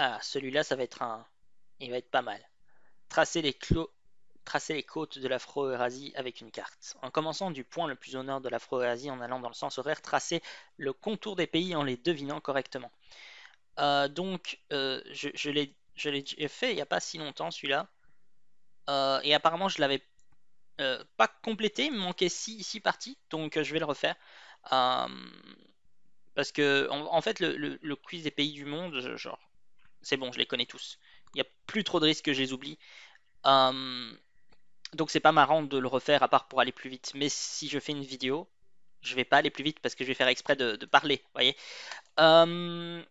Ah, celui-là, ça va être un. Il va être pas mal. Tracer les, Tracer les côtes de l'Afro-Eurasie avec une carte. En commençant du point le plus au nord de l'Afro-Eurasie en allant dans le sens horaire, tracer le contour des pays en les devinant correctement. Euh, donc, euh, je, l'ai fait il n'y a pas si longtemps celui-là. Euh, et apparemment, je l'avais pas complété, il me manquait 6 parties, donc je vais le refaire. parce que, en, fait, le, quiz des pays du monde, genre, c'est bon, je les connais tous. Il n'y a plus trop de risques que je les oublie. Euh, donc c'est pas marrant de le refaire à part pour aller plus vite. Mais si je fais une vidéo, je vais pas aller plus vite parce que je vais faire exprès de, parler, voyez. Euh,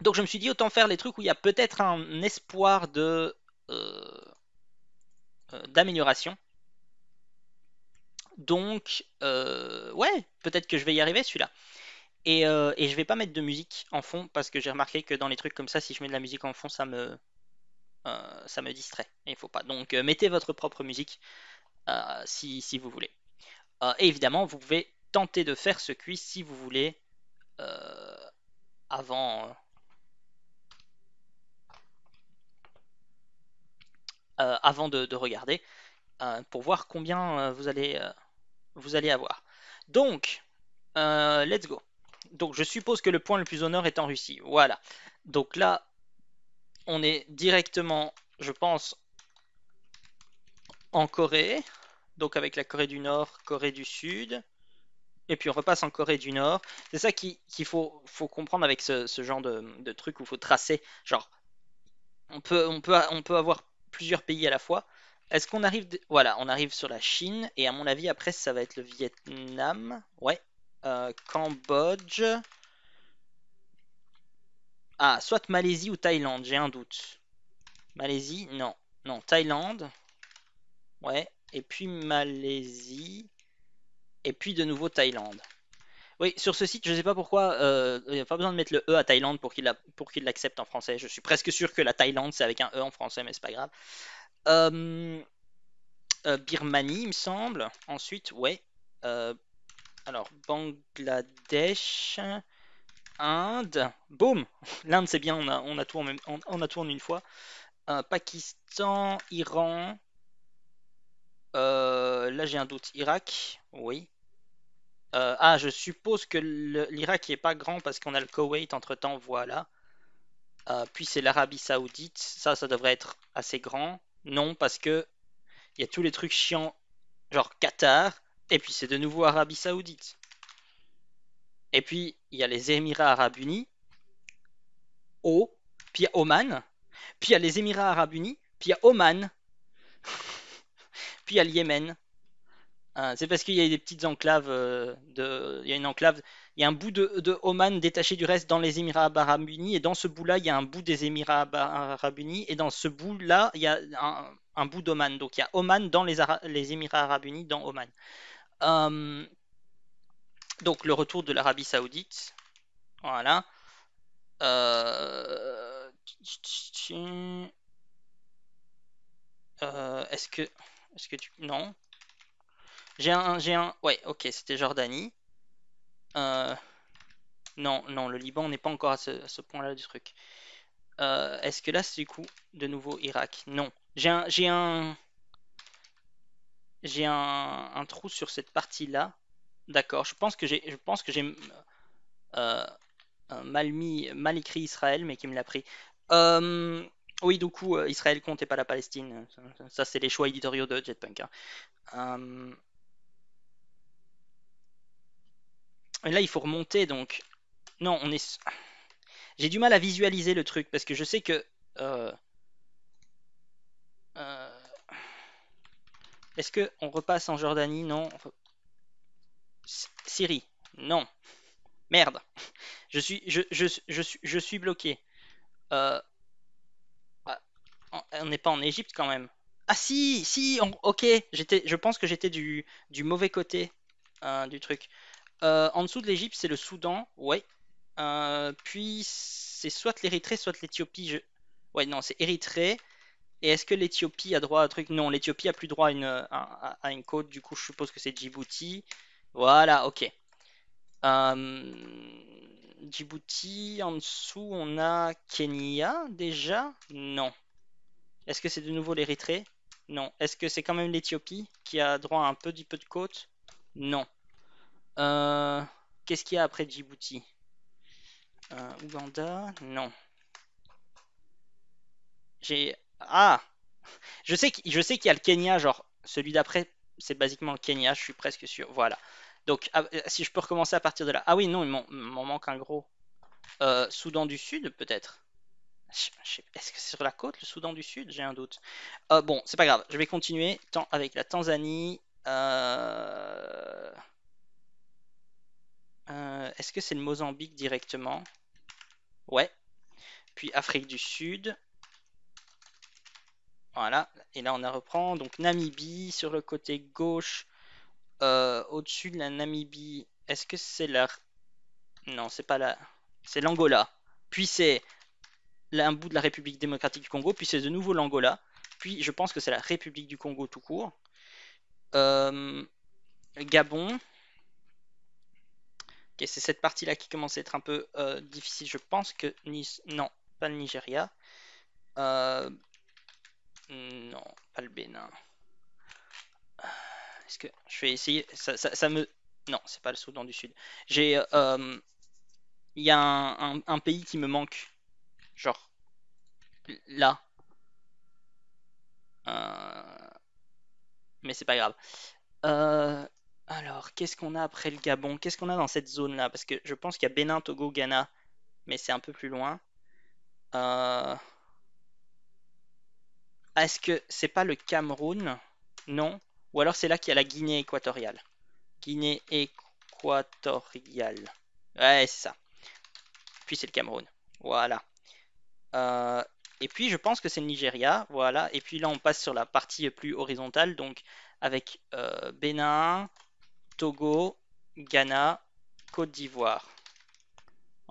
donc je me suis dit autant faire les trucs où il y a peut-être un espoir de euh, d'amélioration. Donc ouais, peut-être que je vais y arriver celui-là. Et, je euh, ne je vais pas mettre de musique en fond parce que j'ai remarqué que dans les trucs comme ça, si je mets de la musique en fond, ça me, euh, ça me distrait. Il faut pas. Donc euh, mettez votre propre musique si, si, vous voulez. et évidemment, vous pouvez tenter de faire ce quiz si vous voulez avant. avant de, de regarder pour voir combien vous allez vous allez avoir. Donc, let's go. Donc je suppose que le point le plus au nord est en Russie. Voilà. Donc là, on est directement, je pense, en Corée. Donc avec la Corée du Nord, Corée du Sud. Et puis on repasse en Corée du Nord. C'est ça qu'il faut, faut, comprendre avec ce, genre de, truc où il faut tracer. Genre, on peut, on, peut, on peut avoir plusieurs pays à la fois. Est-ce qu'on arrive... Voilà, on arrive sur la Chine, et à mon avis, après, ça va être le Vietnam. Ouais, euh, Cambodge. Ah, soit Malaisie ou Thaïlande, j'ai un doute. Malaisie, non. Non, Thaïlande. Ouais. Et puis Malaisie. Et puis de nouveau Thaïlande. Oui, sur ce site, je ne sais pas pourquoi, il euh, n'y a pas besoin de mettre le E à Thaïlande pour qu'il l'accepte en français. Je suis presque sûr que la Thaïlande, c'est avec un E en français, mais c'est pas grave. Euh, Birmanie, il me semble. Ensuite, ouais. Alors, Bangladesh, Inde, boum L'Inde, c'est bien, on a, on, une fois. Euh, Pakistan, Iran, euh, là j'ai un doute, Irak, oui. Euh, ah, je suppose que l'Irak n'est pas grand parce qu'on a le Koweït entre-temps, voilà. puis c'est l'Arabie Saoudite, ça, ça devrait être assez grand. Non, parce que il y a tous les trucs chiants, genre Qatar, et puis c'est de nouveau Arabie Saoudite. Et puis il y a les Émirats Arabes Unis. O. Puis il y a Oman. Puis il y a les Émirats Arabes Unis. Puis il y a Oman. puis il y a le Yémen. c'est parce qu'il y a des petites enclaves. de... Il y a une enclave. Il y a un bout de, Oman détaché du reste dans les Émirats Arabes Unis. Et dans ce bout-là, il y a un bout des Émirats Arabes Unis. Et dans ce bout-là, il y a un, bout d'Oman. Donc il y a Oman dans les, les Émirats Arabes Unis, dans Oman. Euh, donc le retour de l'Arabie Saoudite. Voilà. Euh, euh, est-ce que. Est-ce que Non. J'ai un, j'ai un. Ouais, ok, c'était Jordanie. Non, non, le Liban n'est pas encore à ce, point-là du truc. Est-ce que là, c'est du coup de nouveau Irak Non. J'ai un, j'ai un, j'ai un, trou sur cette partie-là. D'accord, je pense que j'ai, euh, euh, mal écrit Israël, mais qui me l'a pris. Euh, oui, du coup, Israël compte et pas la Palestine. Ça, c'est les choix éditoriaux de Jetpunk. Hein. là, il faut remonter, donc. Non, on est. J'ai du mal à visualiser le truc parce que je sais que Est-ce qu'on repasse en Jordanie Non. Syrie Non. Merde. Je suis, je, suis, je suis bloqué. Euh, ah, on n'est pas en Égypte quand même. Ah si, si, ok. J'étais, je pense que j'étais du, du, mauvais côté hein, du truc. Euh, en dessous de l'Égypte, c'est le Soudan. Ouais. Euh, puis c'est soit l'Érythrée, soit l'Éthiopie. Je... Ouais, non, c'est Érythrée. Et est-ce que l'Ethiopie a droit à un truc Non, l'Ethiopie a plus droit à une, à, côte. Du coup, je suppose que c'est Djibouti. Voilà, ok. Euh, Djibouti, en dessous, on a Kenya déjà Non. Est-ce que c'est de nouveau l'Érythrée Non. Est-ce que c'est quand même l'Ethiopie qui a droit à un petit peu de côte Non. Euh, qu'est-ce qu'il y a après Djibouti euh, Ouganda Non. J'ai ah Je sais qu'il y a le Kenya, genre celui d'après, c'est basiquement le Kenya, je suis presque sûr. Voilà. Donc, ah, euh, si je peux recommencer à partir de là. Ah oui, non, il m'en manque un gros. Euh, Soudan du Sud, peut-être Est-ce que c'est sur la côte, le Soudan du Sud J'ai un doute. Euh, bon, c'est pas grave. Je vais continuer tant avec la Tanzanie. Est-ce que c'est le Mozambique directement Ouais. Puis Afrique du Sud. Voilà, et là on la reprend. Donc Namibie sur le côté gauche, euh, au-dessus de la Namibie, est-ce que c'est la. Non, c'est pas la. C'est l'Angola. Puis c'est un bout de la République démocratique du Congo, puis c'est de nouveau l'Angola. Puis je pense que c'est la République du Congo tout court. Euh, Gabon. ok c'est cette partie-là qui commence à être un peu euh, difficile. Je pense que. Non, pas le Nigeria. Euh, Mm, non, pas le Bénin. Euh, est-ce que je vais essayer ça, me. Non, c'est pas le Soudan du Sud. J'ai. Euh, euh, il y a un, pays qui me manque. Genre. Là. Mais c'est pas grave. Alors, qu'est-ce qu'on a après le Gabon Qu'est-ce qu'on a dans cette zone-là Parce que je pense qu'il y a Bénin, Togo, Ghana. Mais c'est un peu plus loin. Euh. Ah, est-ce que c'est pas le Cameroun Non. Ou alors c'est là qu'il y a la Guinée équatoriale. Guinée équatoriale. Ouais, c'est ça. Puis c'est le Cameroun. Voilà. Euh, et puis je pense que c'est le Nigeria. Voilà. Et puis là, on passe sur la partie plus horizontale. Donc avec euh, Bénin, Togo, Ghana, Côte d'Ivoire.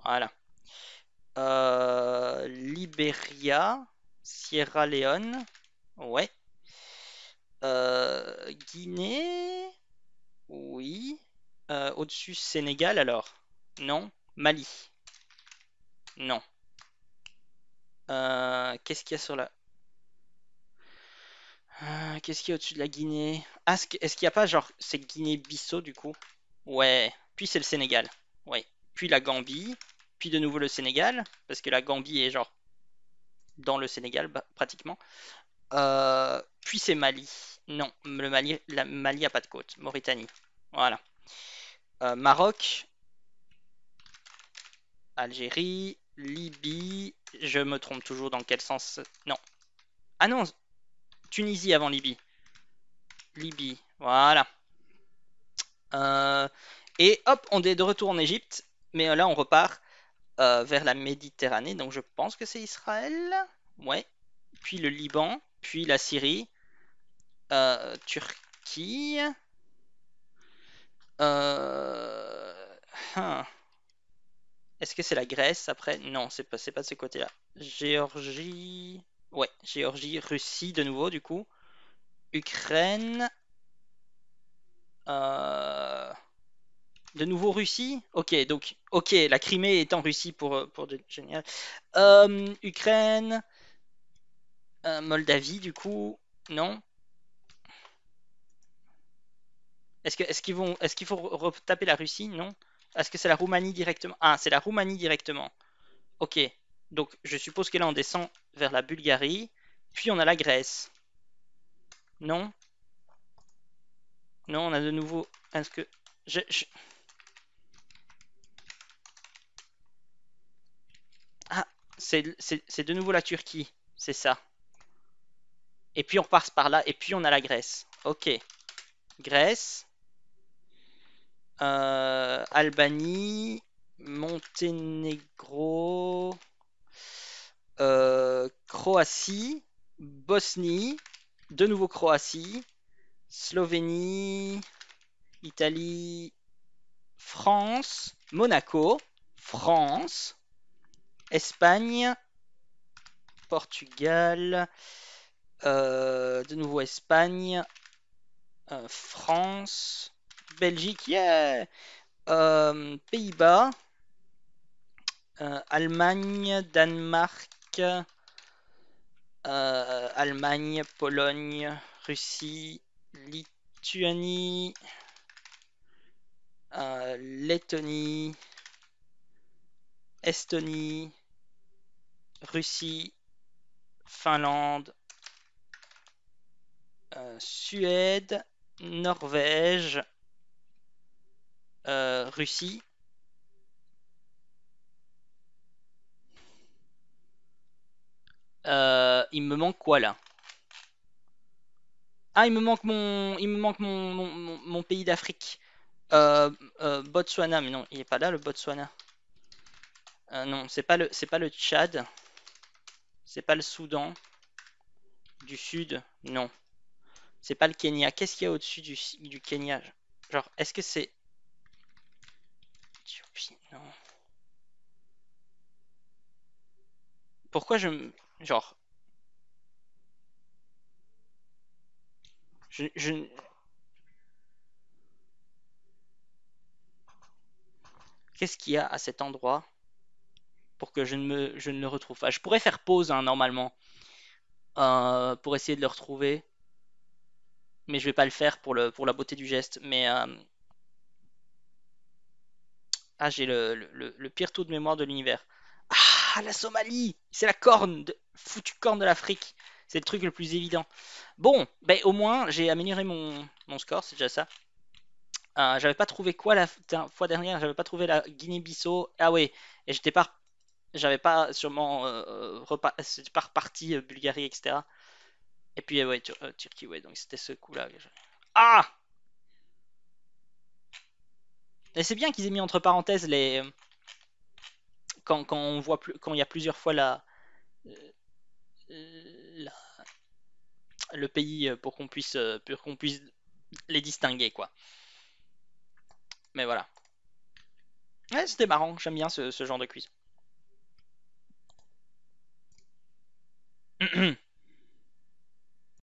Voilà. Euh, Libéria, Sierra Leone, Ouais. Euh, Guinée Oui. Euh, au-dessus, Sénégal alors Non. Mali Non. Euh, qu'est-ce qu'il y a sur la... Qu'est-ce qu'il y a au-dessus de la Guinée ah, Est-ce qu'il n'y a pas genre... C'est Guinée-Bissau du coup Ouais. Puis c'est le Sénégal. Ouais. Puis la Gambie. Puis de nouveau le Sénégal. Parce que la Gambie est genre dans le Sénégal bah, pratiquement. Euh, puis c'est Mali. Non, le Mali, la Mali a pas de côte. Mauritanie. Voilà. Euh, Maroc, Algérie, Libye. Je me trompe toujours dans quel sens. Non. Ah non, Tunisie avant Libye. Libye, voilà. Euh, et hop, on est de retour en Égypte, mais là on repart vers la Méditerranée, donc je pense que c'est Israël. Ouais. Puis le Liban puis la Syrie, euh, Turquie. Euh, hein. Est-ce que c'est la Grèce après Non, c'est pas, pas de ce côté-là. Géorgie. Ouais, Géorgie, Russie de nouveau, du coup. Ukraine. Euh, de nouveau Russie Ok, donc, ok, la Crimée est en Russie pour, pour génial. Ukraine, euh, Moldavie, du coup, non Est-ce qu'il est faut retaper la Russie Non. Est-ce que c'est la Roumanie directement Ah, c'est la Roumanie directement. Ok. Donc, je suppose que là, on descend vers la Bulgarie. Puis, on a la Grèce. Non Non, on a de nouveau... Est-ce que... Je, je... Ah, c'est de nouveau la Turquie. C'est ça. Et puis on repart par là. Et puis on a la Grèce. Ok. Grèce. Euh, Albanie. Monténégro. Euh, Croatie. Bosnie. De nouveau Croatie. Slovénie. Italie. France. Monaco. France. Espagne. Portugal. Euh, de nouveau Espagne, euh, France, Belgique, euh, Pays-Bas, Allemagne, Danemark, Allemagne, Pologne, Russie, Lituanie, Lettonie, Estonie, Russie, Finlande, euh, Suède, Norvège, euh, Russie. Euh, il me manque quoi là Ah, il me manque mon, il me manque mon, pays d'Afrique. Botswana, mais non, il est pas là le Botswana. non, c'est pas le, c'est pas le Tchad. C'est pas le Soudan. Du Sud, non. C'est pas le Kenya. Qu'est-ce qu'il y a au-dessus du, du Kenya Genre, est-ce que c'est. Non. Pourquoi je. Genre. Je. Qu'est-ce qu'il y a à cet endroit pour que je ne, me, je ne le retrouve pas Je pourrais faire pause hein, normalement euh, pour essayer de le retrouver mais je vais pas le faire pour, le, pour la beauté du geste. Mais euh, ah, j'ai le, pire taux de mémoire de l'univers. Ah, la Somalie, c'est la corne, de... foutue corne de l'Afrique. C'est le truc le plus évident. Bon, ben au moins j'ai amélioré mon, score, c'est déjà ça. Euh, j'avais pas trouvé quoi la fois dernière, j'avais pas trouvé la Guinée-Bissau. Ah ouais, et j'étais pas, j'avais pas sûrement euh, pas reparti Bulgarie, etc. Et puis, ouais, euh, ouais, donc c'était ce coup-là. Ah Et c'est bien qu'ils aient mis entre parenthèses les. Euh, quand, on voit plus, quand il y a plusieurs fois la, euh, le pays pour qu'on puisse, qu'on puisse les distinguer, quoi. Mais voilà. Ouais, c'était marrant, j'aime bien ce, genre de quiz.